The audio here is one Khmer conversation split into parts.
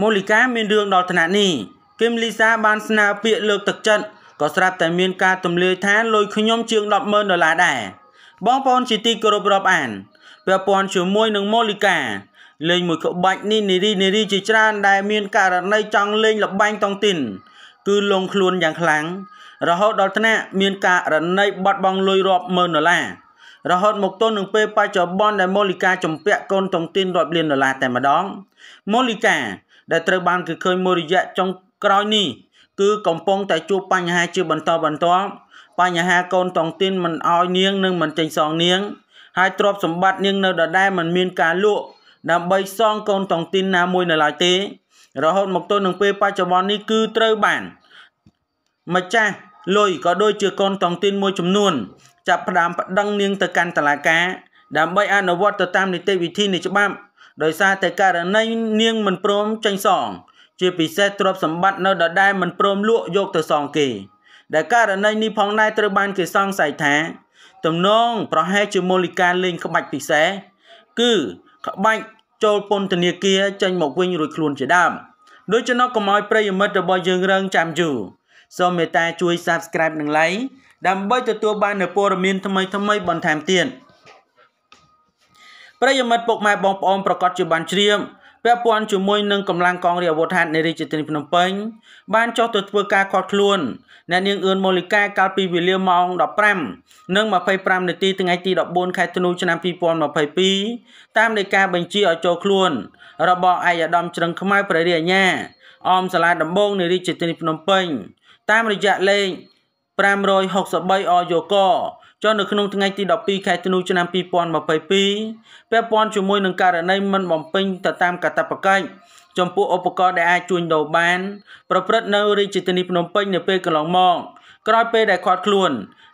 មូលីកាមានរឿងដល់ថ្នាក់នេះគឹមលីសាបានស្នើពាក្យលើកទឹកចិត្តក៏ស្រាប់តែមានការទម្លាយថាលុយខ្ញុំជាង100000ដុល្លារដែរបងប្អូនជាទីគោរពរាប់អានពាក់ព័ន្ធជាមួយនឹងមូលីកាលេងមួយក្បាច់នេះនារីនារីជាច្រើន ដែល មានករណីចង់លេងលបែងតង់ទីនគឺលងខ្លួនយ៉ាងខ្លាំងរហូតដល់ថ្នាក់មានករណីបាត់បង់លុយរាប់ម៉ឺនដុល្លាររហូតមកទល់នឹងពេលបច្ចុប្បន្នដែលម៉ូលីកាចម្ពាក់កូនតុងទីនរាប់លានដុល្លារតែម្ដងម៉ូលីកាដែលត្រូវបានគេឃើញមួយរយៈចុងក្រោយនេះគឺកំពុងតែជួបបញ្ហាជាបន្តបន្ទាប់បញ្ហាកូនតង់ទីនមិនអោយនាងនិងមិនចេញសងនាង ហើយទ្រព្យសម្បត្តិនាងនៅដដែលមិនមានការលក់ដើម្បីសងកូនតង់ទីនណាមួយនៅឡើយទេ រហូតមកទល់នឹងពេលបច្ចុប្បន្ននេះគឺត្រូវបានម្ចាស់លុយក៏ដូចជាកូនតង់ទីនមួយចំនួនចាប់ផ្ដើមប្តឹងនាងទៅកាន់តុលាការ ដើម្បីអនុវត្តទៅតាមនីតិវិធីនៃច្បាប់ដោយសារតែករណីនាងមិនព្រមចេញសង ជាពិសេសទ្រព្យសម្បត្តិនៅដដែលមិនព្រមលក់យកទៅសងគេដែលករណីនេះផងដែរត្រូវបានគេសង្ស័យថា ទំនងប្រហែលជាមូលិកាលេងក្បាច់ពិសេសគឺក្បាច់ចូលពន្ធនាគារចេញមកវិញរួចខ្លួនជាដើមដូច្នោះកុំឲ្យប្រិយមិត្តរបស់យើងរងចាំយូរសូមមេត្តាជួយ Subscribe និង Like ដើម្បីទទួលបាននូវព័ត៌មានថ្មីៗបន្ថែមទៀត។ប្រិយមិត្តពុកម៉ែបងប្អូនប្រកាសជាបានជ្រាបពាក់ព័ន្ធជាមួយនឹងកម្លាំងកងរាជអាវុធហត្ថនៃរាជធានីភ្នំពេញបានចុះទៅធ្វើការឃាត់ខ្លួនអ្នកនាងអឿនមូលីកាកាលពីវេលាម៉ោង15និង25នាទីថ្ងៃទី14ខែធ្នូឆ្នាំ2022តាមនៃការបញ្ជាឲ្យចូលខ្លួន របស់ឯកឧត្តមជ្រឹងខ្មៅព្រះរាជអាជ្ញាអមសាលាដំបងនៃរាជធានីភ្នំពេញតាមរយៈលេខ563អយកចុះនៅក្នុងថ្ងៃទី12ខែធ្នូឆ្នាំ2022ពាក់ព័ន្ធជាមួយនឹងករណីមិនបំពេញទៅតាមកតបកិច្ចចំពោះឧបករណ៍ដែលអាចជួញដូរបានប្រព្រឹត្តនៅរាជធានីភ្នំពេញនៅពេលកន្លងមកក្រោយពេលដែលខាត់ខ្លួន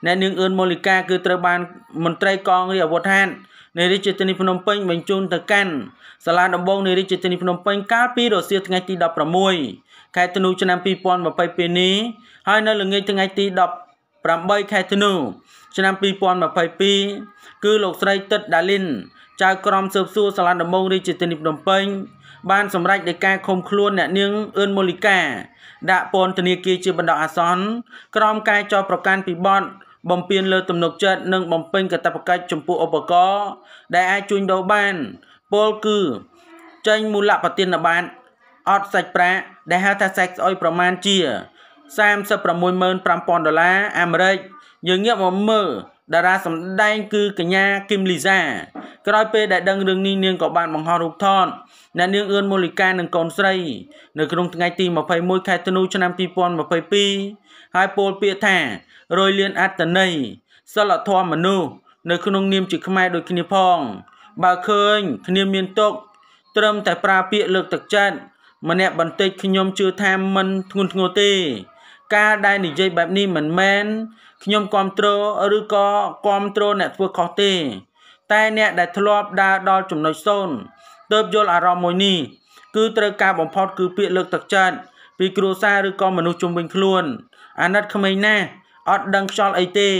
អ្នកនាងអឿនមូលីកាគឺត្រូវបាន មន្ត្រីកង រាជអាវុធហត្ថនៃរាជធានីភ្នំពេញបញ្ជូនទៅកាន់សាលាដំបងនៃរាជធានីភ្នំពេញកាលពីរសៀលថ្ងៃទី16ខែធ្នូឆ្នាំ2022នេះហើយនៅល្ងាចថ្ងៃទី10 8ខែធ្នូឆ្នាំ2022គឺលោកស្រីទឹកដាលីនចៅក្រមស៊ើបសួរសាលាដំបងរាជធានីភ្នំពេញបានសម្រេចដោយការឃុំខ្លួន អ្នកនាងអឿនមូលីកាដាក់ពន្ធនាគារជាបណ្ដោះអាសន្នក្រោមការចោទប្រកាន់ពីបទបំពានលើទំនុកចិត្តនិងបំពេញកាតព្វកិច្ចចំពោះឧបករណ៍ដែលអាចជួញដូរបានពលគឺចេញមូលបទានប័ណ្ណអត់សាច់ប្រាក់ដែលហៅថាសាច់ស្អុយប្រមាណជា365000ដុល្លារអាមេរិកយើងងាកមកមើលតារាសម្ដែងគឺកញ្ញាគឹមលីសា ក្រោយពេលដែលដឹងរឿងនេះនាងក៏បានបង្ហោះរូបថតអ្នកនាងអឿនមូលីកានិងកូនស្រីនៅក្នុងថ្ងៃទី21ខែធ្នូឆ្នាំ2022ហើយពោលពាក្យថារយលានអត្តន័យសិលធម៌មនុស្សនៅក្នុងនាមជាខ្មែរដូចគ្នាផង បើឃើញ គ្នាមានទុកត្រឹមតែប្រាពាក្យលើកទឹកចិត្តម្នាក់បន្តិចខ្ញុំជឿថាមិន ធ្ងន់ធ្ងរទេការដែលនិយាយបែបនេះមិនមែនខ្ញុំគ្រប់គ្រងឬក៏គ្រប់គ្រងអ្នកធ្វើខុសទេ តែអ្នកដែលធ្លាប់ដើរដល់ចំណុចសូន្យទើបយល់អារម្មណ៍មួយនេះ គឺត្រូវការបំផុតគឺពាក្យលើកទឹកចិត្តពីគ្រួសារឬក៏មនុស្សជុំវិញខ្លួន អាណិតក្មេងណាស់អត់ដឹងខ្យល់អីទេ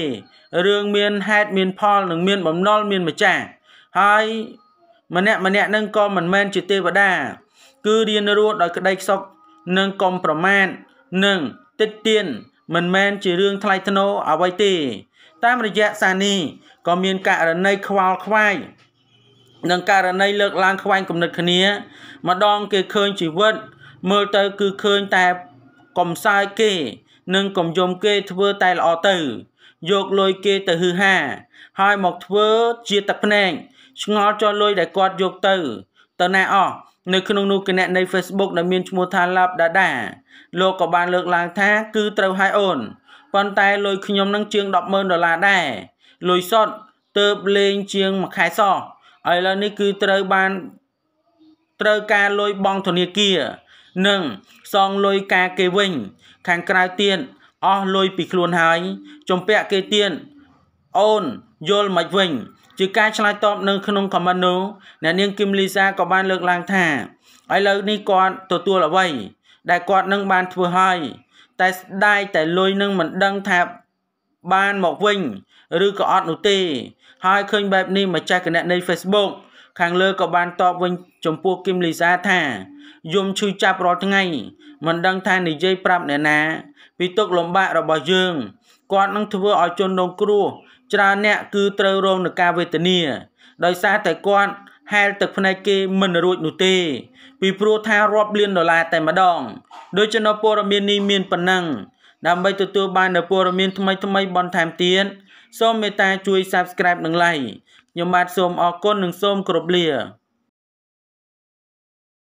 រឿងមានហេតុមានផលនិងមានបំណុលមានម្ចាស់ហើយ ម្នាក់ម្នាក់នឹងក៏មិនមែនជាទេវតាគឺរៀនរស់ដោយក្តីសុខនិងកុំប្រមាថនិងតិចទៀនមិនមែនជារឿងថ្លៃថ្នូរអ្វីទេ តាមរយៈសានីក៏មានករណីខ្វល់ខ្វាយនិងករណីលើកឡើងខ្វែងគំនិតគ្នា ម្ដងគេឃើញជីវិត មើលទៅគឺឃើញតែកំសើចគេ និងកំយំគេធ្វើតែល្អទៅ យកលុយគេទៅហឺហាហើយមកធ្វើ ជាទឹកភ្នែកឆ្ងល់ចោលលុយដែលគាត់យកទៅ ទៅណាអស់នៅក្នុងនោះគណៈនៃ Facebook ដែលមានឈ្មោះថា Lab Dada លោកក៏បានលើកឡើងថា គឺត្រូវហើយអូនប៉ុន្តែលុយខ្ញុំនឹងជាង100000ដុល្លារដែរលុយសុទ្ធទៅលេងជាងមួយខែសោះឥឡូវនេះគឺត្រូវបានត្រូវការលុយបង់ធនាគារនិងសងលុយការគេវិញ ខាងក្រៅទៀតអស់លុយពីខ្លួនហើយជំពាក់គេទៀតអូនយល់មិនវិញជាការឆ្លើយតបនៅក្នុងខមមិននោះអ្នកនាងគឹមលីសាក៏បានលើកឡើងថាឥឡូវនេះគាត់ទទួលអ្វី ដែលគាត់នឹងបានធ្វើហើយ តែស្ដាយតែលុយនឹងមិនដឹងថាបានមកវិញ ឬក៏អត់នោះទេហើយឃើញបែបនេះម្ចាស់គណនី Facebook ខាងលើក៏បានតបវិញ ចំពោះគឹមលីសាថា យំឈឺចាប់រាល់ថ្ងៃមិនដឹងថានិយាយប្រាប់អ្នកណាពីទុកលំបាករបស់យើងគាត់នឹងធ្វើឲ្យជនរងគ្រោះច្រើនអ្នកគឺត្រូវរងនឹងការវេទនាដោយសារតែគាត់ហែលទឹកភ្នែកគេមិនរួចនោះទេ ពីព្រោះថារាប់លានដុល្លារតែម្ដងដូច្នេះនៅព័ត៌មាននេះមានប៉ុណ្ណឹងដើម្បីទទួលបាននូវព័ត៌មានថ្មីថ្មីបន្ថែមទៀតសូមមេត្តាជួយ Subscribe និង Like ខ្ញុំបាទសូមអរគុណនិងសូមគោរពលា